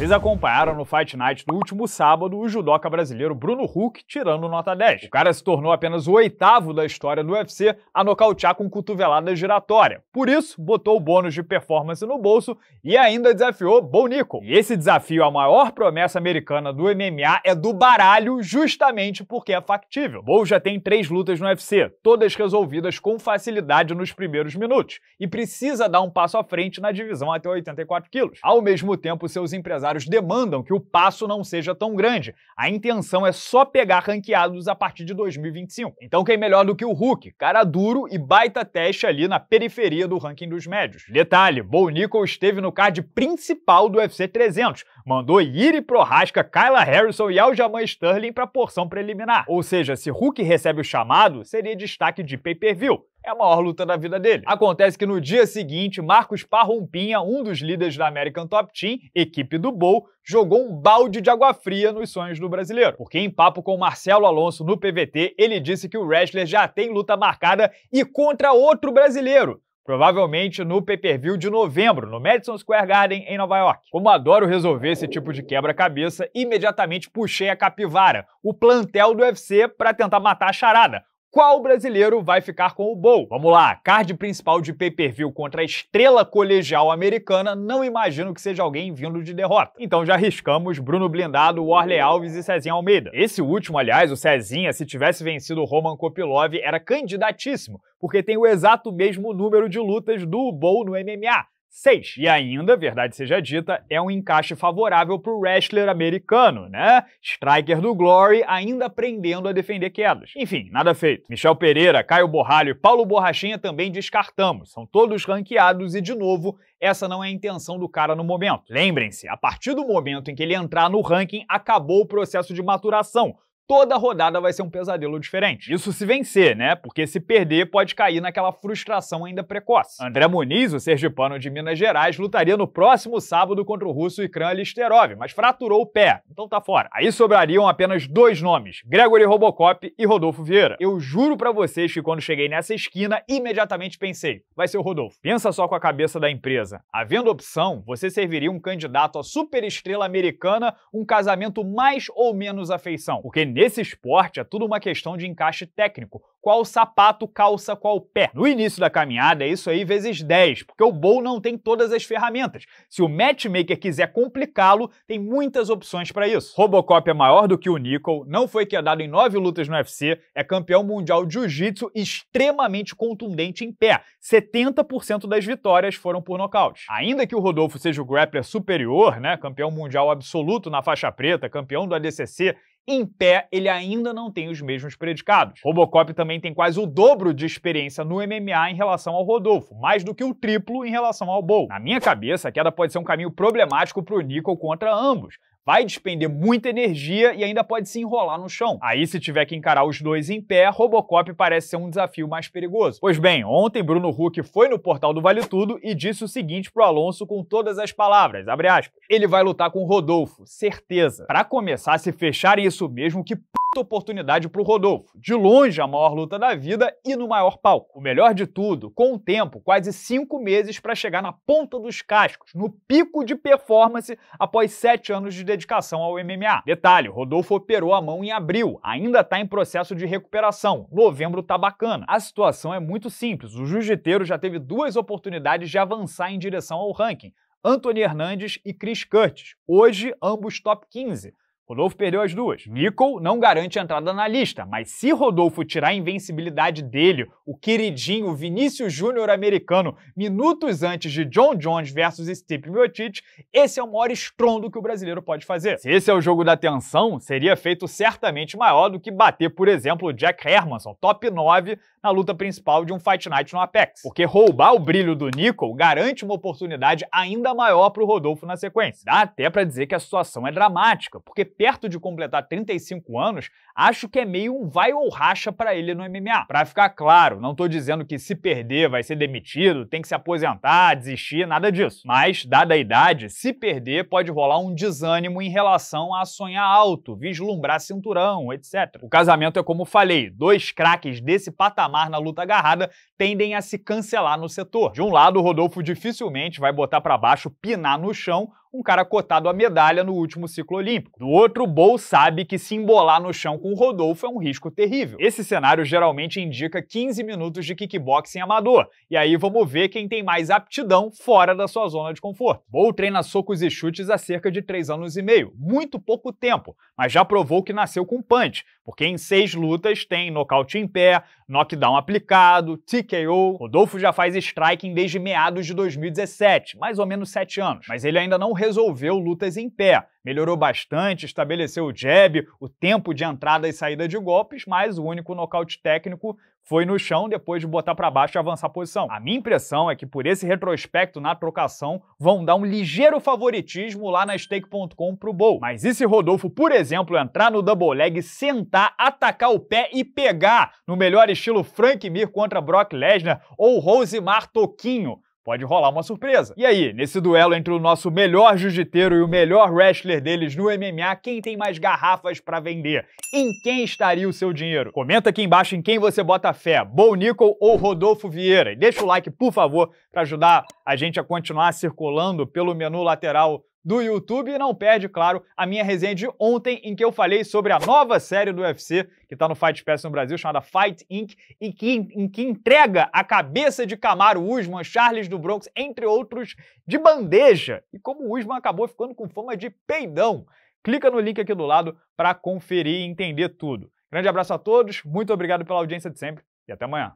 Vocês acompanharam no Fight Night do último sábado o judoca brasileiro Bruno Huck tirando nota 10. O cara se tornou apenas o oitavo da história do UFC a nocautear com cotovelada giratória. Por isso, botou o bônus de performance no bolso e ainda desafiou Bo Nickel. E esse desafio à maior promessa americana do MMA é do baralho justamente porque é factível. Bo já tem três lutas no UFC, todas resolvidas com facilidade nos primeiros minutos, e precisa dar um passo à frente na divisão até 84 quilos. Ao mesmo tempo, seus empresários adversários demandam que o passo não seja tão grande. A intenção é só pegar ranqueados a partir de 2025. Então quem é melhor do que o Hulk? Cara duro e baita teste ali na periferia do ranking dos médios. Detalhe, Bo Nickel esteve no card principal do UFC 300, mandou pro Prohaska, Kyla Harrison e Aljamain Sterling para porção preliminar. Ou seja, se Hulk recebe o chamado, seria destaque de pay-per-view é a maior luta da vida dele. Acontece que no dia seguinte, Marcos Parrompinha, um dos líderes da American Top Team, equipe do Bowl, jogou um balde de água fria nos sonhos do brasileiro. Porque em papo com Marcelo Alonso no PVT, ele disse que o wrestler já tem luta marcada e contra outro brasileiro, provavelmente no pay-per-view de novembro, no Madison Square Garden, em Nova York. Como adoro resolver esse tipo de quebra-cabeça, imediatamente puxei a capivara, o plantel do UFC, para tentar matar a charada, qual brasileiro vai ficar com o Bowl? Vamos lá, card principal de pay-per-view contra a estrela colegial americana, não imagino que seja alguém vindo de derrota. Então já arriscamos Bruno Blindado, Warley Alves e Cezinha Almeida. Esse último, aliás, o Cezinha, se tivesse vencido o Roman Kopilov, era candidatíssimo, porque tem o exato mesmo número de lutas do Bowl no MMA, 6. E ainda, verdade seja dita, é um encaixe favorável para o wrestler americano, né? Striker do Glory ainda aprendendo a defender quedas. Enfim, nada feito. Michel Pereira, Caio Borralho e Paulo Borrachinha também descartamos. São todos ranqueados e, de novo, essa não é a intenção do cara no momento. Lembrem-se, a partir do momento em que ele entrar no ranking, acabou o processo de maturação toda rodada vai ser um pesadelo diferente. Isso se vencer, né? Porque se perder, pode cair naquela frustração ainda precoce. André Muniz, o sergipano de Minas Gerais, lutaria no próximo sábado contra o russo Ikran Listerov, mas fraturou o pé, então tá fora. Aí sobrariam apenas dois nomes, Gregory Robocop e Rodolfo Vieira. Eu juro para vocês que quando cheguei nessa esquina, imediatamente pensei, vai ser o Rodolfo. Pensa só com a cabeça da empresa. Havendo opção, você serviria um candidato à superestrela americana, um casamento mais ou menos afeição, porque Nesse esporte é tudo uma questão de encaixe técnico. Qual sapato calça qual pé. No início da caminhada é isso aí vezes 10, porque o bowl não tem todas as ferramentas. Se o matchmaker quiser complicá-lo, tem muitas opções para isso. Robocop é maior do que o Nickel, não foi quedado em nove lutas no UFC, é campeão mundial de jiu-jitsu extremamente contundente em pé. 70% das vitórias foram por nocaute. Ainda que o Rodolfo seja o grappler superior, né, campeão mundial absoluto na faixa preta, campeão do ADCC em pé ele ainda não tem os mesmos predicados. Robocop também tem quase o dobro de experiência no MMA em relação ao Rodolfo, mais do que o triplo em relação ao Bowl. Na minha cabeça, a queda pode ser um caminho problemático pro Nico contra ambos, vai despender muita energia e ainda pode se enrolar no chão. Aí, se tiver que encarar os dois em pé, Robocop parece ser um desafio mais perigoso. Pois bem, ontem Bruno Huck foi no portal do Vale Tudo e disse o seguinte pro Alonso com todas as palavras, abre aspas. Ele vai lutar com Rodolfo, certeza. Para começar, se fechar isso mesmo, que p oportunidade para o Rodolfo. De longe, a maior luta da vida e no maior palco. O melhor de tudo, com o tempo, quase cinco meses para chegar na ponta dos cascos, no pico de performance após sete anos de dedicação ao MMA. Detalhe, Rodolfo operou a mão em abril, ainda está em processo de recuperação. Novembro tá bacana. A situação é muito simples, o jiu-jiteiro já teve duas oportunidades de avançar em direção ao ranking. Anthony Hernandes e Chris Curtis, hoje ambos top 15. Rodolfo perdeu as duas. Nicol não garante entrada na lista, mas se Rodolfo tirar a invencibilidade dele, o queridinho Vinícius Júnior americano, minutos antes de John Jones versus Stipe Miocic, esse é o maior estrondo que o brasileiro pode fazer. Se esse é o jogo da tensão, seria feito certamente maior do que bater, por exemplo, Jack Hermanson, top 9 na luta principal de um Fight Night no Apex. Porque roubar o brilho do Nicol garante uma oportunidade ainda maior para o Rodolfo na sequência. Dá até para dizer que a situação é dramática, porque perto de completar 35 anos, acho que é meio um vai ou racha para ele no MMA. Para ficar claro, não tô dizendo que se perder vai ser demitido, tem que se aposentar, desistir, nada disso. Mas, dada a idade, se perder pode rolar um desânimo em relação a sonhar alto, vislumbrar cinturão, etc. O casamento é como falei, dois craques desse patamar na luta agarrada tendem a se cancelar no setor. De um lado, o Rodolfo dificilmente vai botar para baixo, pinar no chão, um cara cotado a medalha no último ciclo olímpico. Do outro, Bol sabe que se embolar no chão com o Rodolfo é um risco terrível. Esse cenário geralmente indica 15 minutos de kickboxing amador, e aí vamos ver quem tem mais aptidão fora da sua zona de conforto. Bol treina socos e chutes há cerca de 3 anos e meio, muito pouco tempo, mas já provou que nasceu com punch, porque em seis lutas tem nocaute em pé, knockdown aplicado, TKO. Rodolfo já faz striking desde meados de 2017, mais ou menos 7 anos, mas ele ainda não resolveu lutas em pé. Melhorou bastante, estabeleceu o jab, o tempo de entrada e saída de golpes, mas o único nocaute técnico foi no chão depois de botar para baixo e avançar a posição. A minha impressão é que por esse retrospecto na trocação vão dar um ligeiro favoritismo lá na stake.com pro Bowl. Mas e se Rodolfo, por exemplo, entrar no double leg, sentar, atacar o pé e pegar no melhor estilo Frank Mir contra Brock Lesnar ou Rosemar Toquinho? pode rolar uma surpresa. E aí, nesse duelo entre o nosso melhor jiu-jiteiro e o melhor wrestler deles no MMA, quem tem mais garrafas para vender? Em quem estaria o seu dinheiro? Comenta aqui embaixo em quem você bota fé, Bo Nickel ou Rodolfo Vieira. E deixa o like, por favor, para ajudar a gente a continuar circulando pelo menu lateral do YouTube e não perde, claro, a minha resenha de ontem em que eu falei sobre a nova série do UFC que está no Fight Pass no Brasil, chamada Fight Inc., e que, em que entrega a cabeça de Camaro Usman, Charles do Bronx, entre outros, de bandeja. E como o Usman acabou ficando com fama de peidão. Clica no link aqui do lado para conferir e entender tudo. Grande abraço a todos, muito obrigado pela audiência de sempre e até amanhã.